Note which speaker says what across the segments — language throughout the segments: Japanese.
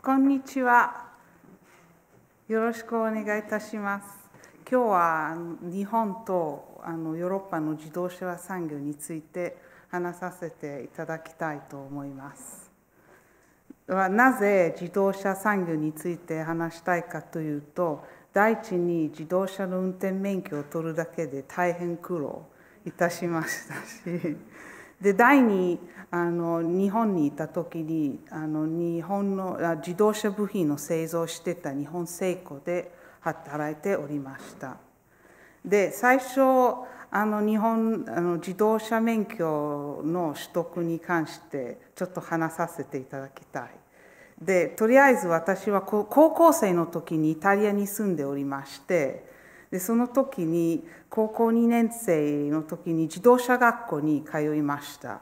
Speaker 1: こんにちは。よろしくお願いいたします。今日は日本とあのヨーロッパの自動車産業について話させていただきたいと思います。なぜ自動車産業について話したいかというと第一に自動車の運転免許を取るだけで大変苦労いたしましたしで第二あの日本にいた時にあの日本の自動車部品の製造してた日本製鋼で働いておりましたで最初あの日本あの自動車免許の取得に関してちょっと話させていただきたいでとりあえず私は高校生の時にイタリアに住んでおりましてでその時に高校2年生の時に自動車学校に通いました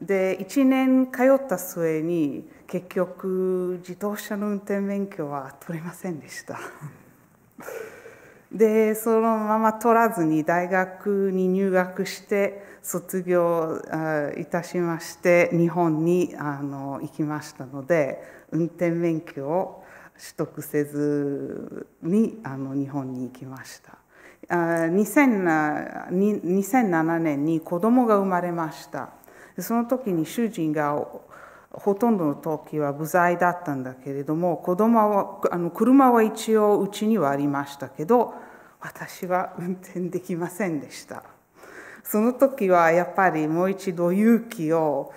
Speaker 1: で1年通った末に結局自動車の運転免許は取れませんでしたでそのまま取らずに大学に入学して卒業いたしまして日本にあの行きましたので運転免許を取得せずにあの日本に行きました。2007年に子供が生まれましたその時に主人がほとんどの時は不在だったんだけれども子供はあの車は一応うちにはありましたけど私は運転できませんでしたその時はやっぱりもう一度勇気を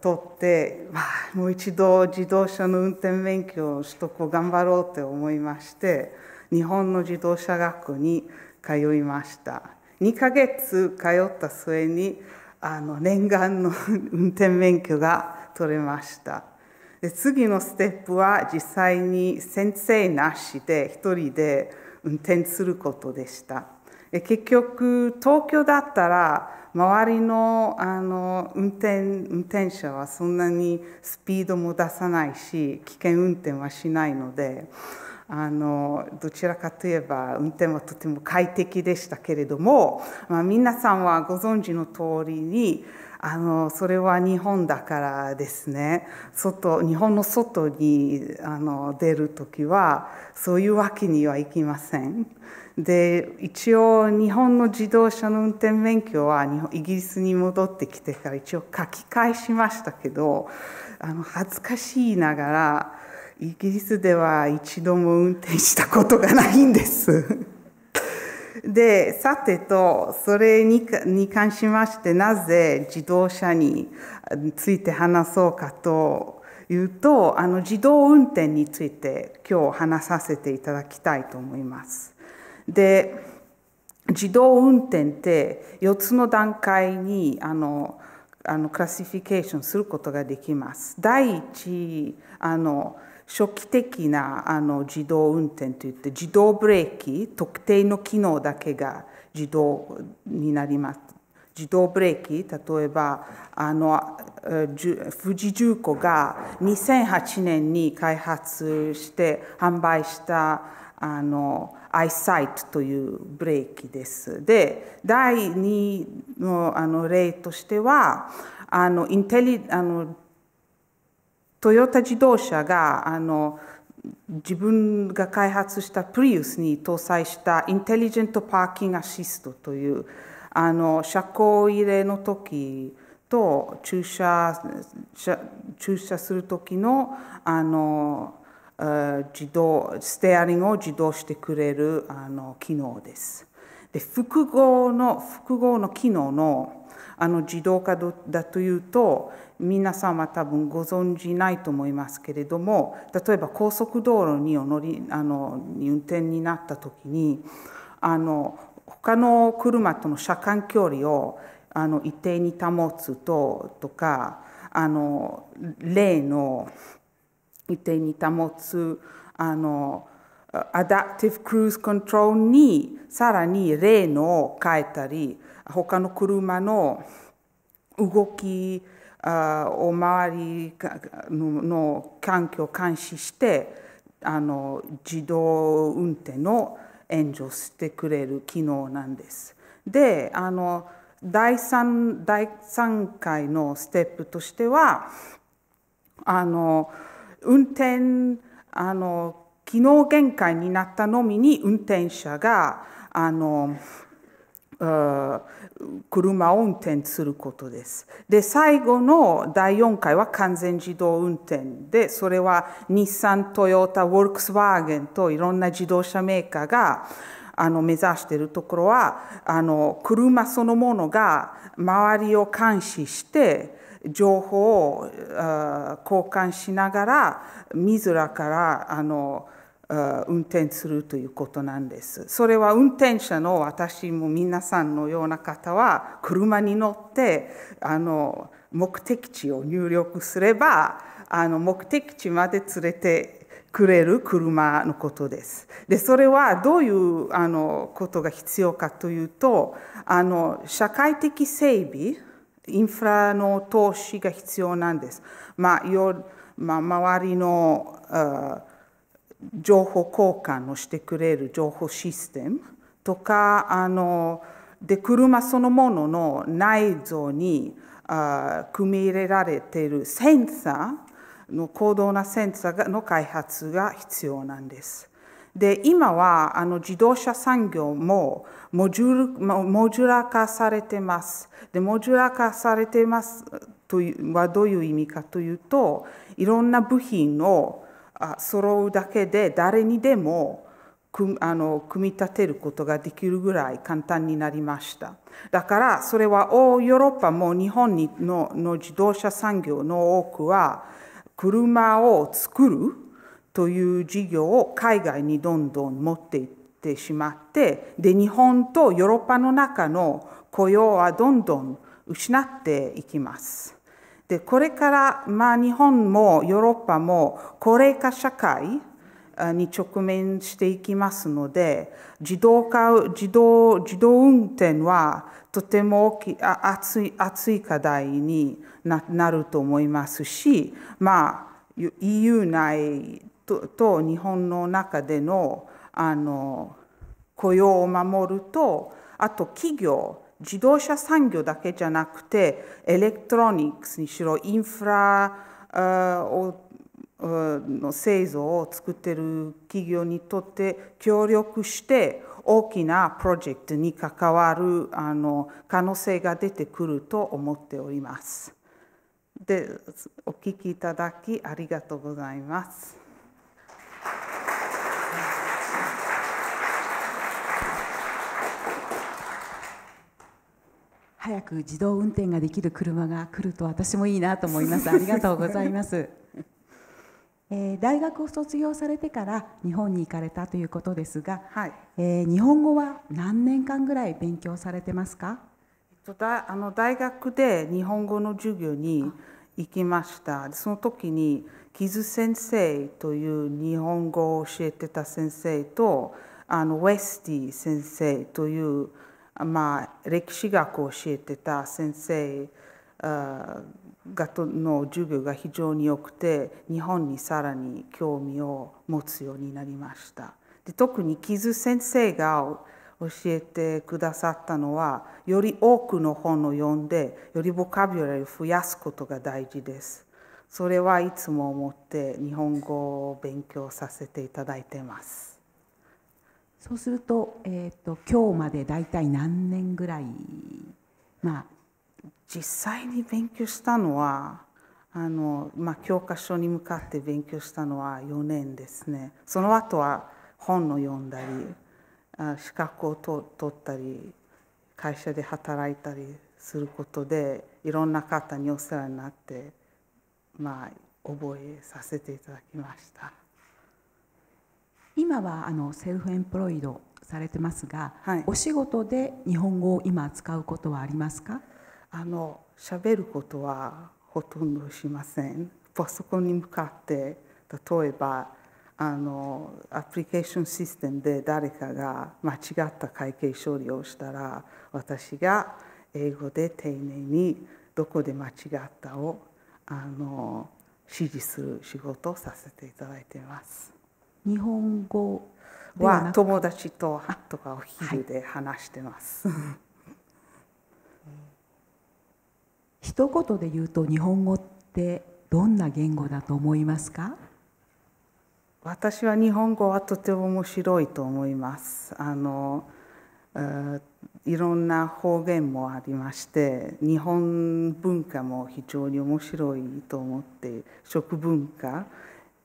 Speaker 1: 取って、まあ、もう一度自動車の運転免許を取得を頑張ろうって思いまして日本の自動車学校に通いました2ヶ月通った末にあの念願の運転免許が取れましたで次のステップは実際に先生なしで1人で運転することでした結局東京だったら周りのあの運転運転者はそんなにスピードも出さないし危険運転はしないのであのどちらかといえば運転はとても快適でしたけれども、まあ、皆さんはご存知の通りにあのそれは日本だからですね外日本の外にあの出る時はそういうわけにはいきません。で一応日本の自動車の運転免許はイギリスに戻ってきてから一応書き換えしましたけどあの恥ずかしいながらイギリスでは一度も運転したことがないんです。でさてとそれにに関しましてなぜ自動車について話そうかというとあの自動運転について今日話させていただきたいと思います。で自動運転って4つの段階にあのあのクラシフィケーションすることができます。第一あの初期的なあの自動運転といって自動ブレーキ特定の機能だけが自動になります。自動ブレーキ例えばあの富士重工が2008年に開発して販売したあのアイサイトというブレーキです。で第2のあの例としてはあのインテリあのトヨタ自動車があの自分が開発したプリウスに搭載したインテリジェントパーキングアシストというあの車庫入れの時と駐車駐車する時のあの自動ステアリングを自動してくれるあの機能です。で複合の複合の機能のあの自動化だというと皆さんは多分ご存じないと思いますけれども例えば高速道路にお乗りあの運転になった時にあの他の車との車間距離をあの一定に保つととかあの例の一定に保つあのアダプティブクルーズコントロールにさらに例のを変えたり他の車の動きを周りの環境を監視してあの自動運転の援助してくれる機能なんです。であの第 3, 第3回のステップとしてはあの運転あの機能限界になったのみに運転者があの車を運転することです。で最後の第4回は完全自動運転でそれは日産トヨタウォルクスワーゲンといろんな自動車メーカーがあの目指しているところはあの車そのものが周りを監視して情報を交換しながら自らからあの運転するということなんです。それは運転者の私も皆さんのような方は車に乗ってあの目的地を入力すればあの目的地まで連れてくれる車のことです。で、それはどういうあのことが必要かというと、あの社会的整備インフラの投資が必要なんです。まあよまあ、周りの情報交換をしてくれる情報システムとかあので車そのものの内蔵にあ組み入れられているセンサーの高度なセンサーの開発が必要なんです。で今はあの自動車産業もモジュモジュラ化されてます。でモジュラー化されていますというはどういう意味かというといろんな部品を揃うだけで誰にでもあの組み立てることができるぐらい簡単になりましただからそれはヨーロッパも日本のの自動車産業の多くは車を作るという事業を海外にどんどん持っていってしまってで日本とヨーロッパの中の雇用はどんどん失っていきます。でこれから、まあ、日本もヨーロッパも高齢化社会に直面していきますので自動化自動自動運転はとても熱い熱い課題になると思いますし、まあ、EU 内とと日本の中でのあの雇用を守るとあと企業自動車産業だけじゃなくてエレクトロニクスにしろインフラをの製造を作ってる企業にとって協力して大きなプロジェクトに関わるあの可能性が出てくると思っております。でお聞きいただきありがとうございます。早く自動運転ができる車が来ると私もいいなと思います。ありがとうございます。えー、大学を卒業されてから日本に行かれたということですが、はい、えー、日本語は何年間ぐらい勉強されてますか、えっと、だあの大学で日本語の授業に行きましたその時に木津先生という日本語を教えてた先生とあのウェスティ先生というまあ、歴史学を教えてた先生がとの授業が非常に良くて日本にさらに興味を持つようになりました。で特に木津先生が教えてくださったのはより多くの本を読んでよりボカビュラリを増やすことが大事です。それはいつも思って日本語を勉強させていただいてます。そうすると,、えーと、今日まで大体何年ぐらい、まあ、実際に勉強したのはあの、まあ、教科書に向かって勉強したのは4年ですねその後は本を読んだり資格を取ったり会社で働いたりすることでいろんな方にお世話になって、まあ、覚えさせていただきました。今はあのセルフエンプロイドされてますが、はい、お仕事で日本語を今使うことはありますかあの喋ることはほとんどしませんパソコンに向かって例えばあのアプリケーションシステムで誰かが間違った会計処理をしたら私が英語で丁寧にどこで間違ったをあの指示する仕事をさせていただいています。日本語は友達とハットがお昼で話してます。はい、一言で言うと日本語ってどんな言語だと思いますか私は日本語はとても面白いと思います。あのいろんな方言もありまして日本文化も非常に面白いと思って食文化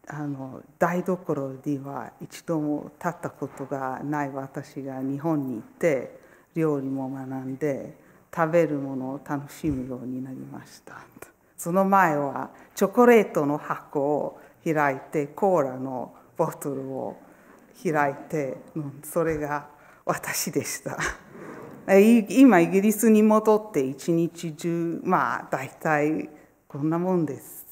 Speaker 1: あの台所には一度も立ったことがない私が日本に行って料理も学んで食べるものを楽しむようになりましたその前はチョコレートの箱を開いてコーラのボトルを開いて、うん、それが私でした今イギリスに戻って一日中まあ大体こんなもんです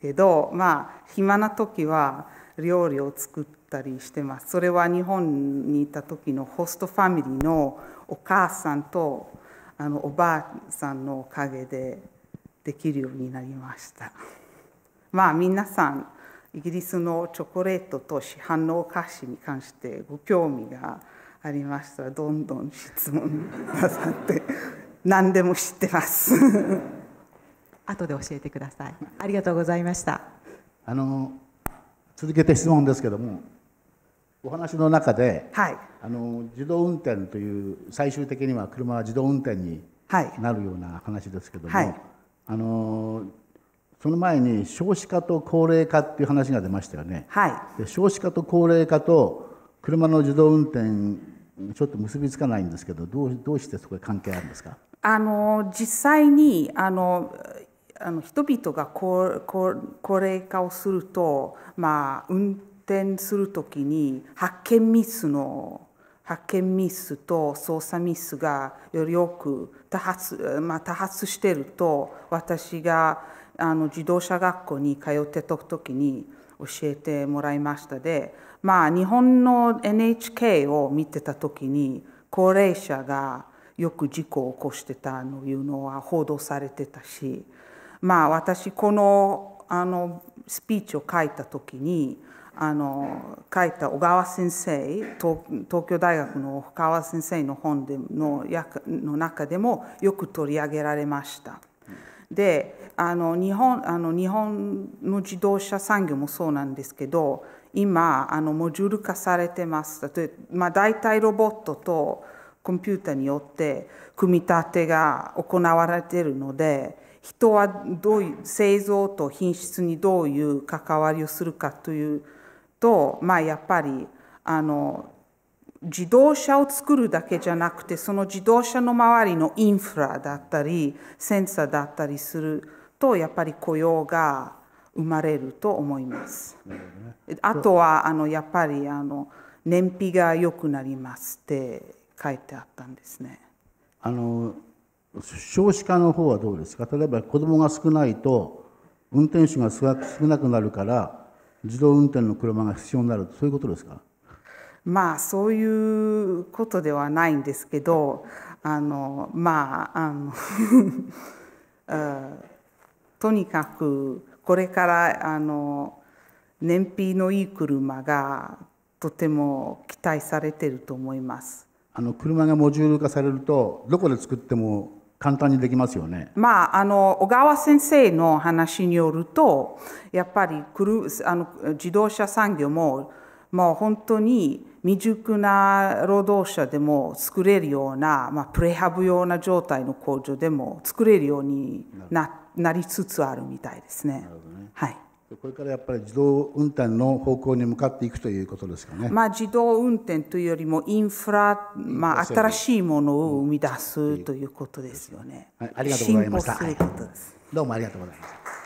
Speaker 1: けどまあ暇な時は料理を作ったりしてますそれは日本にいた時のホストファミリーのお母さんとあのおばあさんのおかげでできるようになりましたまあ皆さんイギリスのチョコレートと市販のお菓子に関してご興味がありましたらどんどん質問なさって何でも知ってます後で教えてくださいありがとうございました
Speaker 2: あの続けて質問ですけどもお話の中で、はい、あの自動運転という最終的には車は自動運転になるような話ですけども、はい、あのその前に少子化と高齢化っていう話が出ましたよね、はい、で少子化と高齢化と車の自動運転ちょっと結びつかないんですけどどうどうしてそこに関係あるんですか
Speaker 1: あの実際にあのあの人々が高高齢化をすると、まあ、運転する時に発見ミスの発見ミスと操作ミスがより多く多発,、まあ、多発してると私があの自動車学校に通ってた時に教えてもらいましたで、まあ、日本の NHK を見てた時に高齢者がよく事故を起こしてたのいうのは報道されてたしまあ私このあのスピーチを書いた時にあの書いた小川先生東京大学の小川先生の本でのの中でもよく取り上げられました。であの日本あの日本の自動車産業もそうなんですけど今あのモジュール化されてます例えまあ、大体ロボットとコンピューターによって組み立てが行われているので人はどういう製造と品質にどういう関わりをするかというとまあやっぱりあの自動車を作るだけじゃなくてその自動車の周りのインフラだったりセンサーだったりするとやっぱり雇用が生まれると思います。ね、あとはあのやっぱりあの燃費が良くなりますって書いてあったんですね。
Speaker 2: あの少子化の方はどうですか例えば子供が少ないと運転手が少なくなるから自動運転の車が必要になるそういうことですか
Speaker 1: まあそういうことではないんですけどあのまああの とにかくこれからあの燃費のいい車がとても期待されてると思います。
Speaker 2: あの車がモジュール化されるとどこで作っても簡単にできますよね。
Speaker 1: まあ、あの小川先生の話によるとやっぱりあの自動車産業ももう本当に未熟な労働者でも作れるような、まあ、プレハブ用な状態の工場でも作れるようにななりつつあるみたいですね。ね
Speaker 2: はいこれからやっぱり自動運転の方向に向かっていくということですかね。
Speaker 1: まあ、自動運転というよりもインフラ、まあ、新しいものを生み出すということですよね。
Speaker 2: はい、ありがとうございました。どうもありがとうございました。